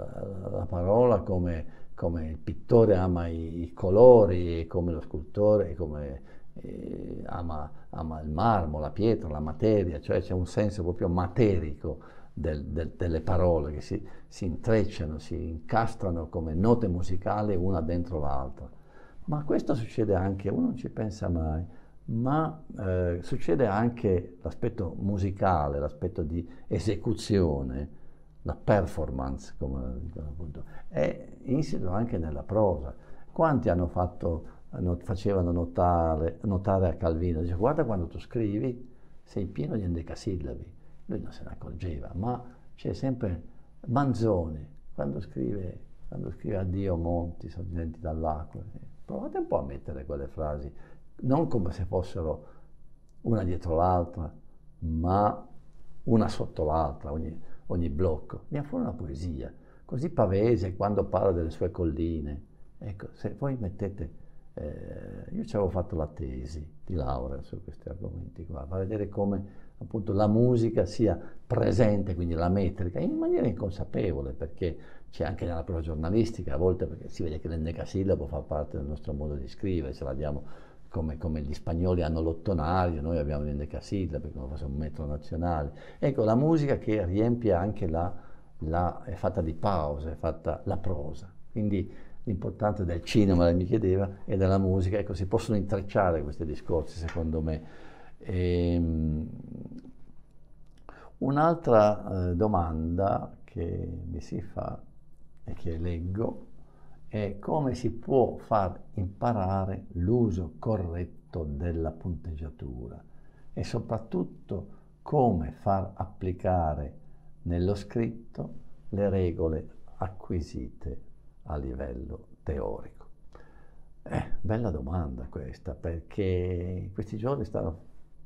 la parola come, come, il pittore ama i, i colori, come lo scultore, come eh, ama, ama, il marmo, la pietra, la materia, cioè c'è un senso proprio materico del, del, delle parole che si, si intrecciano, si incastrano come note musicali una dentro l'altra. Ma questo succede anche, uno non ci pensa mai, ma eh, succede anche l'aspetto musicale, l'aspetto di esecuzione, la performance, come dicono appunto, è insito anche nella prosa. Quanti hanno fatto not- facevano notare, notare, a Calvino, dice guarda quando tu scrivi sei pieno di endecasillabi, lui non se ne accorgeva, ma c'è sempre Manzoni, quando scrive, quando scrive addio monti sorgenti dall'acqua, eh, provate un po' a mettere quelle frasi, non come se fossero una dietro l'altra, ma una sotto l'altra, ogni, ogni blocco. ha fuori una poesia, così pavese quando parla delle sue colline. Ecco, se voi mettete eh, io ci avevo fatto la tesi di laurea su questi argomenti qua, fa vedere come appunto la musica sia presente, quindi la metrica, in maniera inconsapevole, perché c'è anche nella prova giornalistica, a volte perché si vede che l'endecasillabo fa parte del nostro modo di scrivere, ce l'abbiamo come, come gli spagnoli hanno l'ottonario, noi abbiamo l'endecasillabo, perché come fosse un metro nazionale. Ecco, la musica che riempie anche la, la, è fatta di pause, è fatta la prosa. Quindi l'importante del cinema, lei mi chiedeva, e della musica, ecco, si possono intrecciare questi discorsi secondo me. Ehm, un'altra eh, domanda che mi si fa e che leggo è come si può far imparare l'uso corretto della punteggiatura e soprattutto come far applicare nello scritto le regole acquisite a livello teorico? Eh, bella domanda questa, perché questi giorni stanno,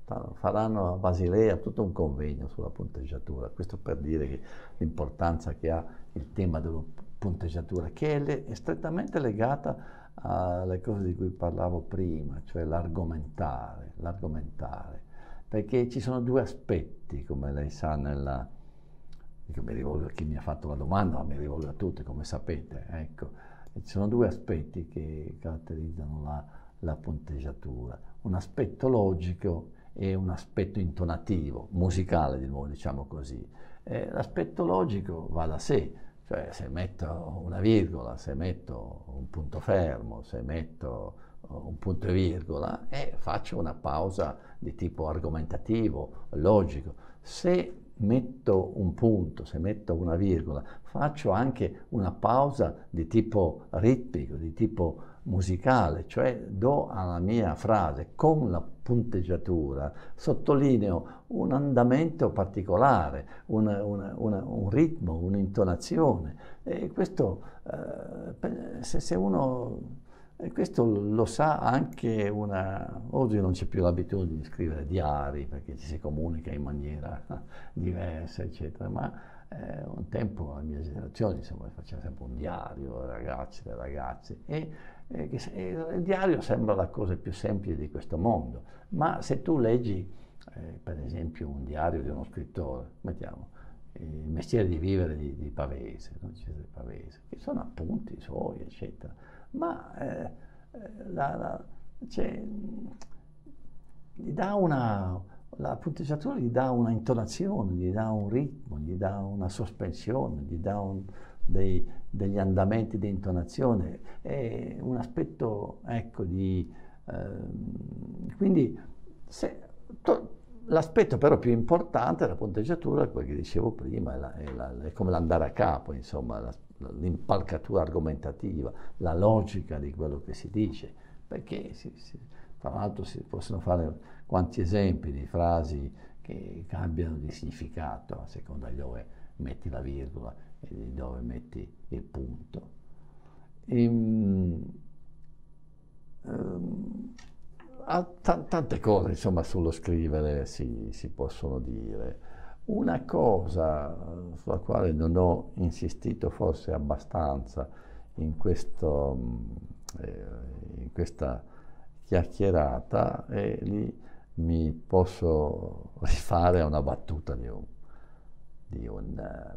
stanno, faranno a Basilea tutto un convegno sulla punteggiatura, questo per dire che l'importanza che ha il tema della punteggiatura, che è, le, è strettamente legata alle cose di cui parlavo prima, cioè l'argomentare, l'argomentare, perché ci sono due aspetti, come lei sa, nella Dico, mi rivolgo a chi mi ha fatto la domanda, ma mi rivolgo a tutti, come sapete. Ecco, ci sono due aspetti che caratterizzano la, la punteggiatura. Un aspetto logico e un aspetto intonativo, musicale di nuovo, diciamo così. Eh, l'aspetto logico va da sé, cioè se metto una virgola, se metto un punto fermo, se metto uh, un punto e virgola e eh, faccio una pausa di tipo argomentativo, logico. Se metto un punto, se metto una virgola, faccio anche una pausa di tipo ritmico, di tipo musicale, cioè do alla mia frase con la punteggiatura, sottolineo un andamento particolare, una, una, una, un ritmo, un'intonazione. E questo, eh, se, se uno e questo lo sa anche una... Oggi non c'è più l'abitudine di scrivere diari perché ci si comunica in maniera diversa, eccetera, ma eh, un tempo la mia generazione insomma, faceva sempre un diario, ragazzi e ragazze, e, e, e, il diario sembra la cosa più semplice di questo mondo, ma se tu leggi eh, per esempio un diario di uno scrittore, mettiamo, eh, il mestiere di vivere di, di Pavese, no? Cesare Pavese, che sono appunti suoi, eccetera ma eh, eh, la, la, cioè, gli dà una, la punteggiatura gli dà una intonazione, gli dà un ritmo, gli dà una sospensione, gli dà un, dei, degli andamenti di intonazione, è un aspetto, ecco, di... Eh, quindi se, to, l'aspetto però più importante della punteggiatura è quello che dicevo prima, è, la, è, la, è come l'andare a capo, insomma, l'impalcatura argomentativa, la logica di quello che si dice, perché si, si, tra l'altro si possono fare quanti esempi di frasi che cambiano di significato a seconda di dove metti la virgola e di dove metti il punto. E, um, ehm, tante cose insomma, sullo scrivere si, si possono dire. Una cosa sulla quale non ho insistito forse abbastanza in, questo, eh, in questa chiacchierata e lì mi posso rifare a una battuta di un, di un,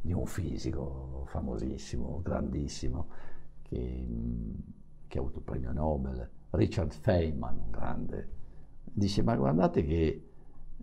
di un fisico famosissimo, grandissimo, che, che, ha avuto il premio Nobel, Richard Feynman, un grande, dice ma guardate che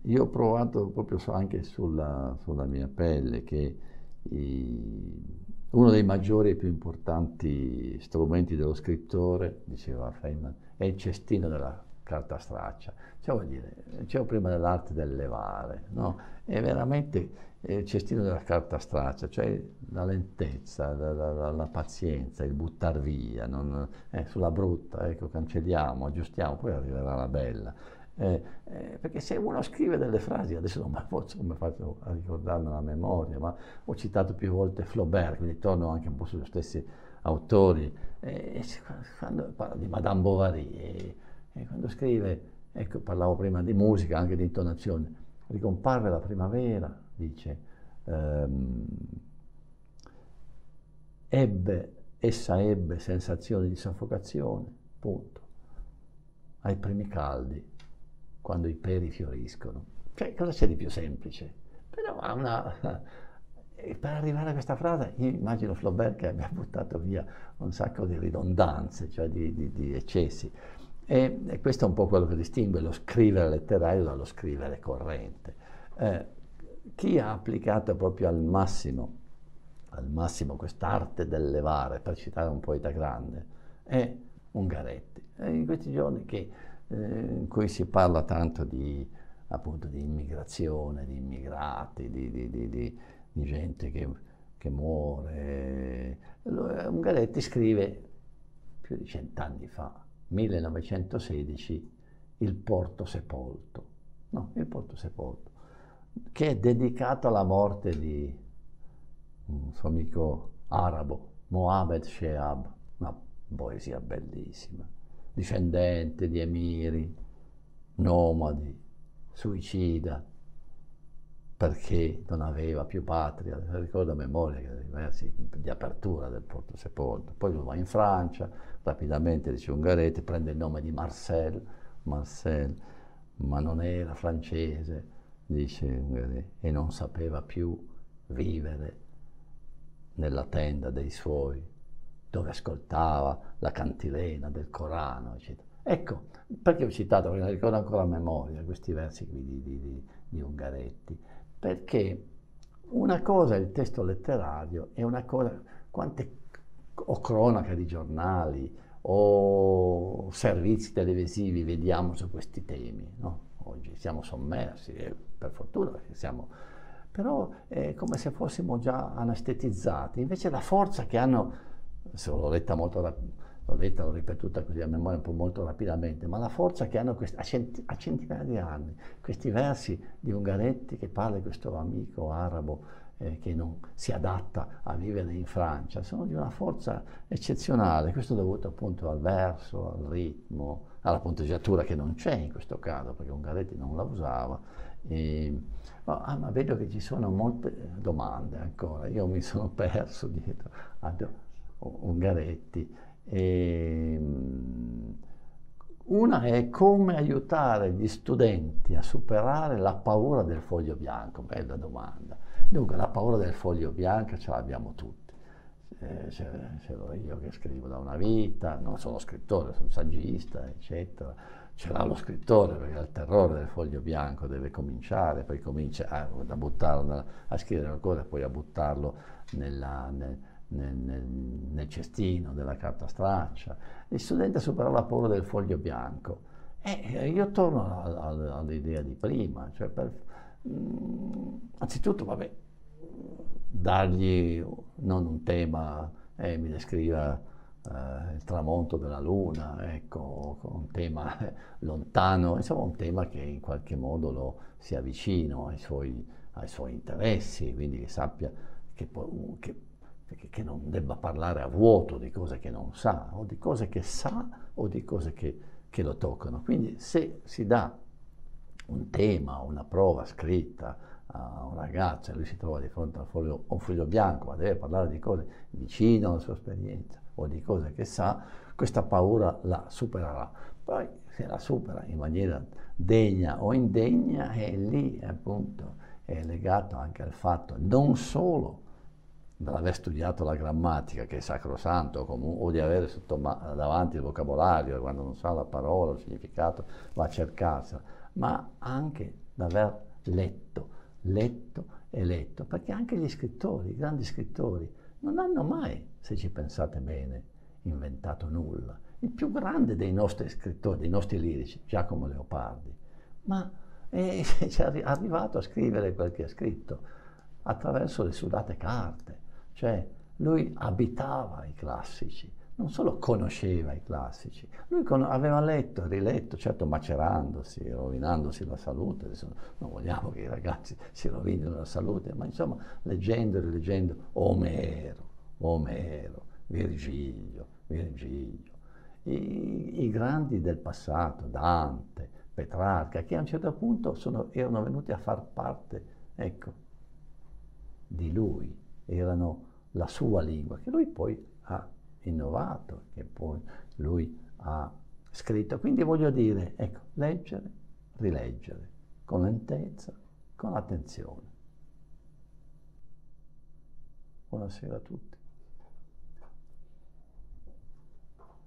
io ho provato proprio anche sulla, sulla mia pelle che i, uno dei maggiori e più importanti strumenti dello scrittore, diceva Feynman, è il cestino della carta straccia. Cioè vuol dire, dicevo cioè, prima dell'arte del levare, no? È veramente è il cestino della carta straccia, cioè la lentezza, la, la, la pazienza, il buttar via, non, eh, sulla brutta, ecco, cancelliamo, aggiustiamo, poi arriverà la bella. Eh, eh, perché se uno scrive delle frasi, adesso non mi, faccio, non faccio a ricordarmela a memoria, ma ho citato più volte Flaubert, quindi torno anche un po' sugli stessi autori, eh, quando parla di Madame Bovary, quando scrive, ecco parlavo prima di musica, anche di intonazione, ricomparve la primavera, dice, ehm, ebbe, essa ebbe sensazioni di soffocazione, punto, ai primi caldi quando i peri fioriscono. Cioè, cosa c'è di più semplice? Però una... Per arrivare a questa frase, io immagino Flaubert che abbia buttato via un sacco di ridondanze, cioè di, di, di eccessi. E, e, questo è un po' quello che distingue lo scrivere letterario dallo scrivere corrente. Eh, chi ha applicato proprio al massimo, al massimo quest'arte del levare, per citare un poeta grande, è Ungaretti. È in questi giorni che eh, in cui si parla tanto di, appunto, di immigrazione, di immigrati, di, di, di gente che, che muore. Eh, Ungaretti scrive più di cent'anni fa, 1916, Il porto sepolto. No, Il porto sepolto, che è dedicato alla morte di un suo amico arabo, Mohamed Sheab, una poesia bellissima discendente di emiri, nomadi, suicida, perché non aveva più patria, ricordo a memoria che versi di apertura del Porto Sepolto. Poi lui va in Francia, rapidamente dice Ungarete, prende il nome di Marcel, Marcel, ma non era francese, dice Ungarete, e non sapeva più vivere nella tenda dei suoi dove ascoltava la cantilena del Corano, eccetera. Ecco, perché ho citato, perché ricordo ancora a memoria questi versi qui di, di, di, di Ungaretti, perché una cosa è il testo letterario e una cosa, quante o cronaca di giornali o servizi televisivi vediamo su questi temi, no? Oggi siamo sommersi, eh, per fortuna perché siamo però è come se fossimo già anestetizzati. Invece la forza che hanno l'ho letta molto rapidamente l'ho detta, l'ho ripetuta così a memoria molto rapidamente, ma la forza che hanno questi, a, centi, a, centinaia di anni questi versi di Ungaretti che parla di questo amico arabo eh, che non si adatta a vivere in Francia, sono di una forza eccezionale, questo è dovuto appunto al verso, al ritmo, alla punteggiatura che non c'è in questo caso perché Ungaretti non la usava. E, ah, ma vedo che ci sono molte eh, domande ancora, io mi sono perso dietro. Ad, Ungaretti. E, ehm, una è come aiutare gli studenti a superare la paura del foglio bianco, bella domanda. Dunque, la paura del foglio bianco ce l'abbiamo tutti. Eh, ce, l'ho io che scrivo da una vita, non sono scrittore, sono saggista, eccetera. Ce l'ha lo scrittore perché il terrore del foglio bianco deve cominciare, poi comincia a, a buttarlo, a scrivere ancora e poi a buttarlo nella, nel, nel, nel, nel cestino della carta straccia. Il studente superò la paura del foglio bianco. E eh, io torno a, a, all'idea di prima, cioè per, mh, mm, anzitutto, vabbè, dargli non un tema, eh, mi descriva eh, il tramonto della luna, ecco, un tema lontano, insomma un tema che in qualche modo lo sia vicino ai suoi, ai suoi interessi, quindi che sappia che, può, che che non debba parlare a vuoto di cose che non sa, o di cose che sa o di cose che, che lo toccano. Quindi se si dà un tema, una prova scritta a un ragazzo, e lui si trova di fronte a un foglio, bianco, ma deve parlare di cose vicine alla sua esperienza o di cose che sa, questa paura la supererà. Poi se la supera in maniera degna o indegna, è lì appunto, è legato anche al fatto non solo dall'aver studiato la grammatica, che è sacrosanto, comunque, o di avere sotto, davanti il vocabolario, quando non sa la parola, il significato, va a cercarsela, ma anche d'aver letto, letto e letto, perché anche gli scrittori, i grandi scrittori, non hanno mai, se ci pensate bene, inventato nulla. Il più grande dei nostri scrittori, dei nostri lirici, Giacomo Leopardi, ma è, è arrivato a scrivere quel che ha scritto attraverso le sudate carte, cioè, lui abitava i classici, non solo conosceva i classici, lui con- aveva letto, riletto, certo macerandosi, rovinandosi la salute, Adesso non vogliamo che i ragazzi si rovinino la salute, ma insomma leggendo e rileggendo Omero, Omero, Virgilio, Virgilio, i, i grandi del passato, Dante, Petrarca, che a un certo punto sono, erano venuti a far parte, ecco, di lui, erano la sua lingua, che lui poi ha innovato, che poi lui ha scritto. Quindi voglio dire, ecco, leggere, rileggere, con lentezza, con attenzione. Buonasera a tutti.